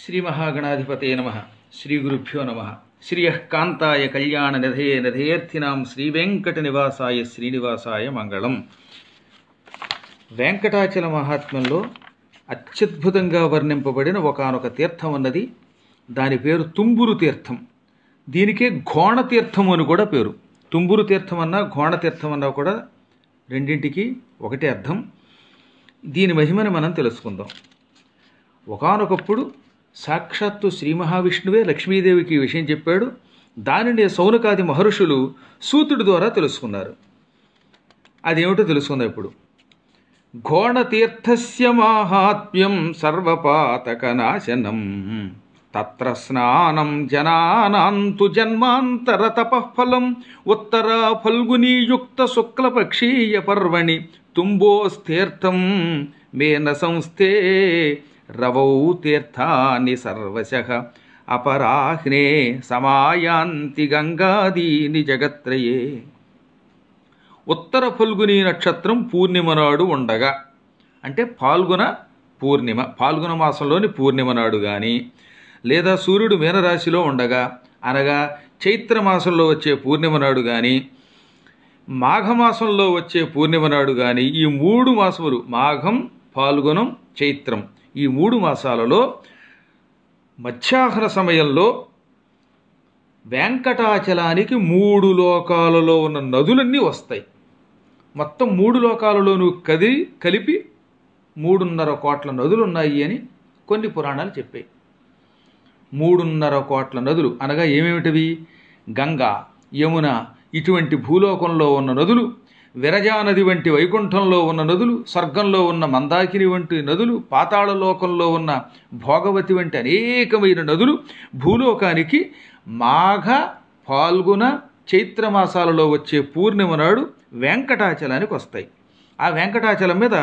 శ్రీ మహాగణాధిపతే నమ గురుభ్యో నమ శ్రియకాంతాయ శ్రీ వెంకట నివాసాయ శ్రీనివాసాయ మంగళం వెంకటాచల మహాత్మ్యంలో అత్యద్భుతంగా వర్ణింపబడిన ఒకనొక తీర్థం అన్నది దాని పేరు తుంబురు తీర్థం దీనికే ఘోణ తీర్థం అని కూడా పేరు తుంబురు తీర్థం అన్నా ఘోణ తీర్థం అన్నా కూడా రెండింటికి ఒకటే అర్థం దీని మహిమని మనం తెలుసుకుందాం ఒకనొకప్పుడు సాక్షాత్తు శ్రీ మహావిష్ణువే లక్ష్మీదేవికి ఈ విషయం చెప్పాడు దానిని సౌనకాది మహర్షులు సూతుడి ద్వారా తెలుసుకున్నారు అదేమిటో తెలుసుకుందాం ఇప్పుడు ఘోణతీర్థస్య మాహాత్మ్యం సర్వపాతకనాశనం తత్ర స్నానం జనానాంతు జన్మాంతర తపఃఫలం ఉత్తర ఫల్గునీయుక్త శుక్లపక్షీయ పర్వణి తుంబోస్థీర్థం మేన సంస్థే రవౌ తీర్థాన్ని సర్వశః అపరాహ్నే సమాయాంతి గంగాదీని జగత్రయే ఉత్తర ఫల్గుని నక్షత్రం పూర్ణిమనాడు ఉండగా అంటే పాల్గొన పూర్ణిమ పాల్గొన మాసంలోని పూర్ణిమ నాడు కానీ లేదా సూర్యుడు మీనరాశిలో ఉండగా అనగా చైత్రమాసంలో వచ్చే పూర్ణిమ నాడు కానీ మాఘమాసంలో వచ్చే పూర్ణిమ నాడు కానీ ఈ మూడు మాసములు మాఘం పాల్గొనం చైత్రం ఈ మూడు మాసాలలో మధ్యాహ్న సమయంలో వెంకటాచలానికి మూడు లోకాలలో ఉన్న నదులన్నీ వస్తాయి మొత్తం మూడు లోకాలలోను కదిలి కలిపి మూడున్నర కోట్ల నదులు ఉన్నాయి అని కొన్ని పురాణాలు చెప్పాయి మూడున్నర కోట్ల నదులు అనగా ఏమేమిటివి గంగా యమున ఇటువంటి భూలోకంలో ఉన్న నదులు విరజానది వంటి వైకుంఠంలో ఉన్న నదులు స్వర్గంలో ఉన్న మందాకిని వంటి నదులు పాతాళలోకంలో ఉన్న భోగవతి వంటి అనేకమైన నదులు భూలోకానికి మాఘ పాల్గొన చైత్రమాసాలలో వచ్చే పూర్ణిమ నాడు వెంకటాచలానికి వస్తాయి ఆ వెంకటాచలం మీద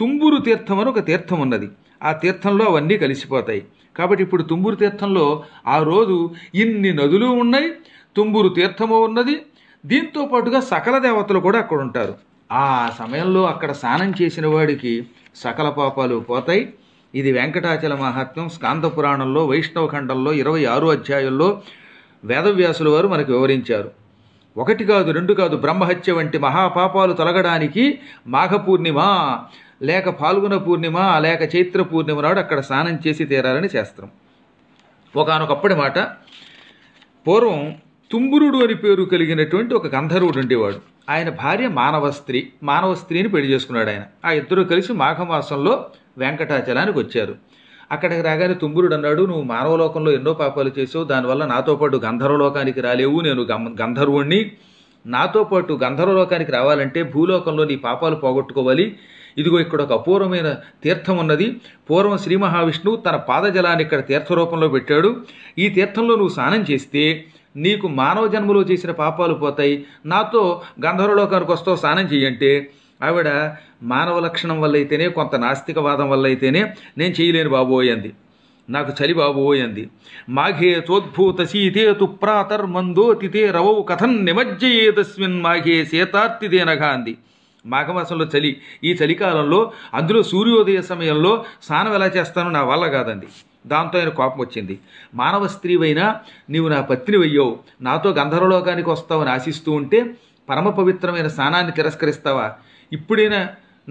తుంబూరు తీర్థం అని ఒక తీర్థం ఉన్నది ఆ తీర్థంలో అవన్నీ కలిసిపోతాయి కాబట్టి ఇప్పుడు తుంబూరు తీర్థంలో ఆ రోజు ఇన్ని నదులు ఉన్నాయి తుంబూరు తీర్థము ఉన్నది దీంతో పాటుగా సకల దేవతలు కూడా అక్కడ ఉంటారు ఆ సమయంలో అక్కడ స్నానం చేసిన వాడికి సకల పాపాలు పోతాయి ఇది వెంకటాచల మహాత్మ్యం స్కాంద పురాణంలో వైష్ణవ ఖండంలో ఇరవై ఆరు అధ్యాయుల్లో వేదవ్యాసుల వారు మనకు వివరించారు ఒకటి కాదు రెండు కాదు బ్రహ్మహత్య వంటి మహాపాపాలు తొలగడానికి మాఘ పూర్ణిమ లేక పాల్గొన పూర్ణిమ లేక చైత్ర పూర్ణిమ నాడు అక్కడ స్నానం చేసి తీరాలని శాస్త్రం ఒకనొకప్పటి మాట పూర్వం తుంబురుడు అని పేరు కలిగినటువంటి ఒక గంధర్వుడు ఉండేవాడు ఆయన భార్య మానవ స్త్రీ మానవ స్త్రీని పెళ్లి చేసుకున్నాడు ఆయన ఆ ఇద్దరు కలిసి మాఘమాసంలో వెంకటాచలానికి వచ్చారు అక్కడికి రాగానే తుంబురుడు అన్నాడు నువ్వు మానవలోకంలో ఎన్నో పాపాలు చేసావు దానివల్ల నాతో పాటు గంధర్వలోకానికి రాలేవు నేను గంధర్వుణ్ణి నాతో పాటు గంధర్వలోకానికి రావాలంటే భూలోకంలో నీ పాపాలు పోగొట్టుకోవాలి ఇదిగో ఇక్కడ ఒక అపూర్వమైన తీర్థం ఉన్నది పూర్వం శ్రీ మహావిష్ణువు తన పాదజలాన్ని ఇక్కడ తీర్థరూపంలో పెట్టాడు ఈ తీర్థంలో నువ్వు స్నానం చేస్తే నీకు మానవ జన్మలో చేసిన పాపాలు పోతాయి నాతో గంధర్వలోకానికి వస్తావు స్నానం చేయంటే ఆవిడ మానవ లక్షణం వల్ల అయితేనే కొంత నాస్తికవాదం వల్ల అయితేనే నేను చేయలేను బాబోయంది నాకు చలి బాబోయంది మాఘే చోద్భూత సీతే తు మందోతితే రవౌ కథం నిమజ్జయేతస్మిన్ మాఘే శేతార్తిదేనఘ అంది మాఘమాసంలో చలి ఈ చలికాలంలో అందులో సూర్యోదయ సమయంలో స్నానం ఎలా చేస్తానో నా వల్ల కాదండి దాంతో ఆయన కోపం వచ్చింది మానవ స్త్రీవైనా నీవు నా పత్ని వెయ్యో నాతో గంధర్వలోకానికి వస్తావని ఆశిస్తూ ఉంటే పరమ పవిత్రమైన స్నానాన్ని తిరస్కరిస్తావా ఇప్పుడైనా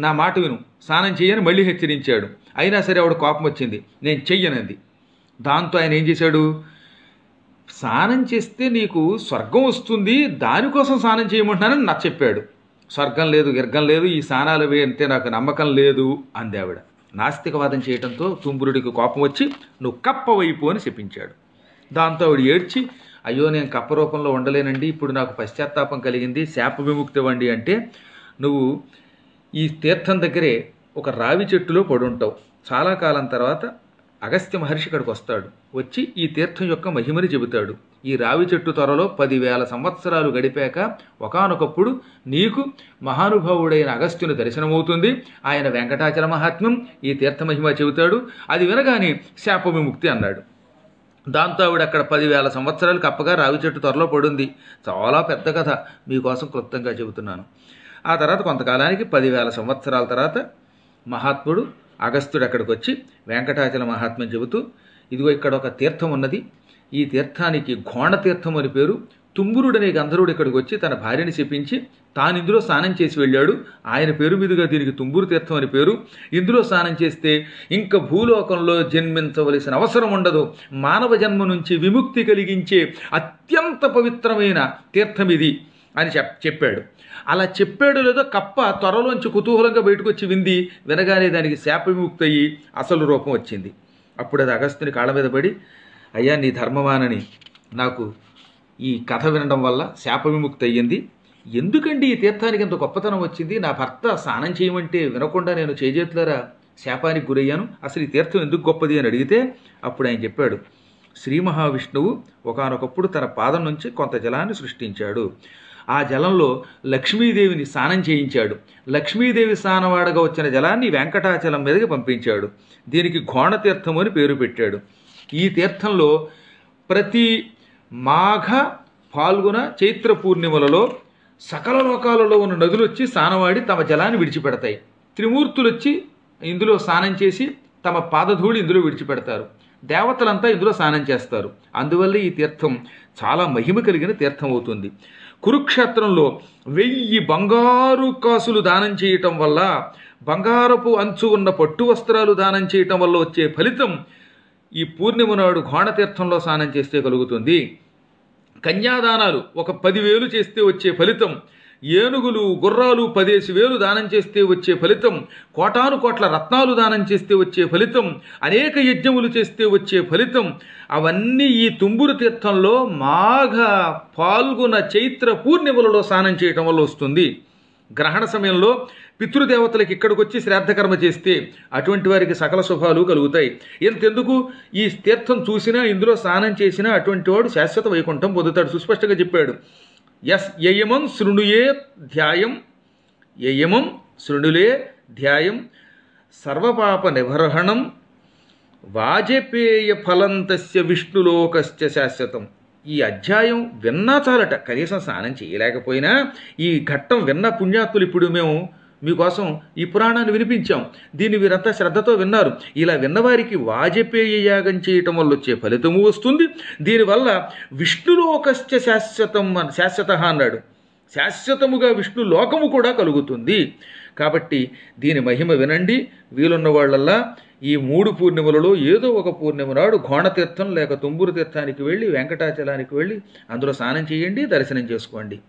నా మాట విను స్నానం చేయని మళ్ళీ హెచ్చరించాడు అయినా సరే ఆవిడ కోపం వచ్చింది నేను చెయ్యనంది దాంతో ఆయన ఏం చేశాడు స్నానం చేస్తే నీకు స్వర్గం వస్తుంది దానికోసం స్నానం చేయమంటున్నానని నచ్చెప్పాడు స్వర్గం లేదు గిర్గం లేదు ఈ స్నానాలు అంటే నాకు నమ్మకం లేదు అంది ఆవిడ నాస్తికవాదం చేయడంతో తుమ్మురుడికి కోపం వచ్చి నువ్వు కప్ప వైపు అని చెప్పించాడు దాంతో ఆవిడ ఏడ్చి అయ్యో నేను కప్ప రూపంలో ఉండలేనండి ఇప్పుడు నాకు పశ్చాత్తాపం కలిగింది శాప విముక్తి వండి అంటే నువ్వు ఈ తీర్థం దగ్గరే ఒక రావి చెట్టులో పడుంటావు చాలా కాలం తర్వాత అగస్త్య మహర్షి ఇక్కడికి వస్తాడు వచ్చి ఈ తీర్థం యొక్క మహిమని చెబుతాడు ఈ రావి చెట్టు త్వరలో పదివేల సంవత్సరాలు గడిపాక ఒకనొకప్పుడు నీకు మహానుభావుడైన అగస్త్యుని దర్శనమవుతుంది ఆయన వెంకటాచల మహాత్మ్యం ఈ తీర్థ మహిమ చెబుతాడు అది వినగానే శాప విముక్తి అన్నాడు దాంతో ఆవిడ అక్కడ పదివేల సంవత్సరాలు కప్పగా రావి చెట్టు త్వరలో పడుంది చాలా పెద్ద కథ మీకోసం క్లుప్తంగా చెబుతున్నాను ఆ తర్వాత కొంతకాలానికి పదివేల సంవత్సరాల తర్వాత మహాత్ముడు అగస్తుడు అక్కడికి వచ్చి వెంకటాచల మహాత్మ్యం చెబుతూ ఇదిగో ఇక్కడ ఒక తీర్థం ఉన్నది ఈ తీర్థానికి ఘోణ తీర్థం అని పేరు తుంగురుడనే గంధర్వుడు ఇక్కడికి వచ్చి తన భార్యని చెప్పించి తాను ఇందులో స్నానం చేసి వెళ్ళాడు ఆయన పేరు మీదుగా దీనికి తుంగురు తీర్థం అని పేరు ఇందులో స్నానం చేస్తే ఇంకా భూలోకంలో జన్మించవలసిన అవసరం ఉండదు మానవ జన్మ నుంచి విముక్తి కలిగించే అత్యంత పవిత్రమైన తీర్థం ఇది అని చెప్ చెప్పాడు అలా చెప్పాడు లేదో కప్ప త్వరలోంచి కుతూహలంగా బయటకు వచ్చి వింది వినగానే దానికి శాపవిముక్తి అయ్యి అసలు రూపం వచ్చింది అప్పుడు అది అగస్త్యుని కాళ్ళ మీద పడి అయ్యా నీ ధర్మమానని నాకు ఈ కథ వినడం వల్ల శాప విముక్తి అయ్యింది ఎందుకండి ఈ తీర్థానికి ఇంత గొప్పతనం వచ్చింది నా భర్త స్నానం చేయమంటే వినకుండా నేను చేజేతులరా శాపానికి గురయ్యాను అసలు ఈ తీర్థం ఎందుకు గొప్పది అని అడిగితే అప్పుడు ఆయన చెప్పాడు శ్రీ మహావిష్ణువు ఒకనొకప్పుడు తన పాదం నుంచి కొంత జలాన్ని సృష్టించాడు ఆ జలంలో లక్ష్మీదేవిని స్నానం చేయించాడు లక్ష్మీదేవి స్నానవాడగా వచ్చిన జలాన్ని వెంకటాచలం మీదకి పంపించాడు దీనికి ఘోణతీర్థం తీర్థం అని పేరు పెట్టాడు ఈ తీర్థంలో ప్రతి మాఘ పాల్గొన చైత్ర పూర్ణిమలలో సకల లోకాలలో ఉన్న నదులు వచ్చి స్నానవాడి తమ జలాన్ని విడిచిపెడతాయి త్రిమూర్తులు వచ్చి ఇందులో స్నానం చేసి తమ పాదధూళి ఇందులో విడిచిపెడతారు దేవతలంతా ఇందులో స్నానం చేస్తారు అందువల్ల ఈ తీర్థం చాలా మహిమ కలిగిన తీర్థం అవుతుంది కురుక్షేత్రంలో వెయ్యి బంగారు కాసులు దానం చేయటం వల్ల బంగారపు అంచు ఉన్న పట్టు వస్త్రాలు దానం చేయటం వల్ల వచ్చే ఫలితం ఈ పూర్ణిమ నాడు ఘోణతీర్థంలో స్నానం చేస్తే కలుగుతుంది కన్యాదానాలు ఒక పదివేలు చేస్తే వచ్చే ఫలితం ఏనుగులు గుర్రాలు పదేసి వేలు దానం చేస్తే వచ్చే ఫలితం కోటాను కోట్ల రత్నాలు దానం చేస్తే వచ్చే ఫలితం అనేక యజ్ఞములు చేస్తే వచ్చే ఫలితం అవన్నీ ఈ తుంబురు తీర్థంలో మాఘ పాల్గొన చైత్ర పూర్ణిమలలో స్నానం చేయటం వల్ల వస్తుంది గ్రహణ సమయంలో పితృదేవతలకు ఇక్కడికి వచ్చి శ్రాద్ధకర్మ చేస్తే అటువంటి వారికి సకల శుభాలు కలుగుతాయి ఇంతెందుకు ఈ తీర్థం చూసినా ఇందులో స్నానం చేసినా అటువంటి వాడు శాశ్వత వైకుంఠం పొందుతాడు సుస్పష్టంగా చెప్పాడు ఎస్ యయమం శృణుయే ధ్యాయం యయమం శృణులే ధ్యాయం సర్వపాప నిబర్హణం వాజపేయ ఫలంతస్య విష్ణులోకస్య శాశ్వతం ఈ అధ్యాయం విన్నా చాలట కనీసం స్నానం చేయలేకపోయినా ఈ ఘట్టం విన్న పుణ్యాత్తులు ఇప్పుడు మేము మీకోసం ఈ పురాణాన్ని వినిపించాం దీన్ని వీరంతా శ్రద్ధతో విన్నారు ఇలా విన్నవారికి వాజపేయ యాగం చేయటం వల్ల వచ్చే ఫలితము వస్తుంది దీనివల్ల విష్ణులోకస్య శాశ్వతం శాశ్వత అన్నాడు శాశ్వతముగా విష్ణు లోకము కూడా కలుగుతుంది కాబట్టి దీని మహిమ వినండి వీలున్న వాళ్ళల్లా ఈ మూడు పూర్ణిమలలో ఏదో ఒక పూర్ణిమ నాడు ఘోణతీర్థం లేక తుంబురు తీర్థానికి వెళ్ళి వెంకటాచలానికి వెళ్ళి అందులో స్నానం చేయండి దర్శనం చేసుకోండి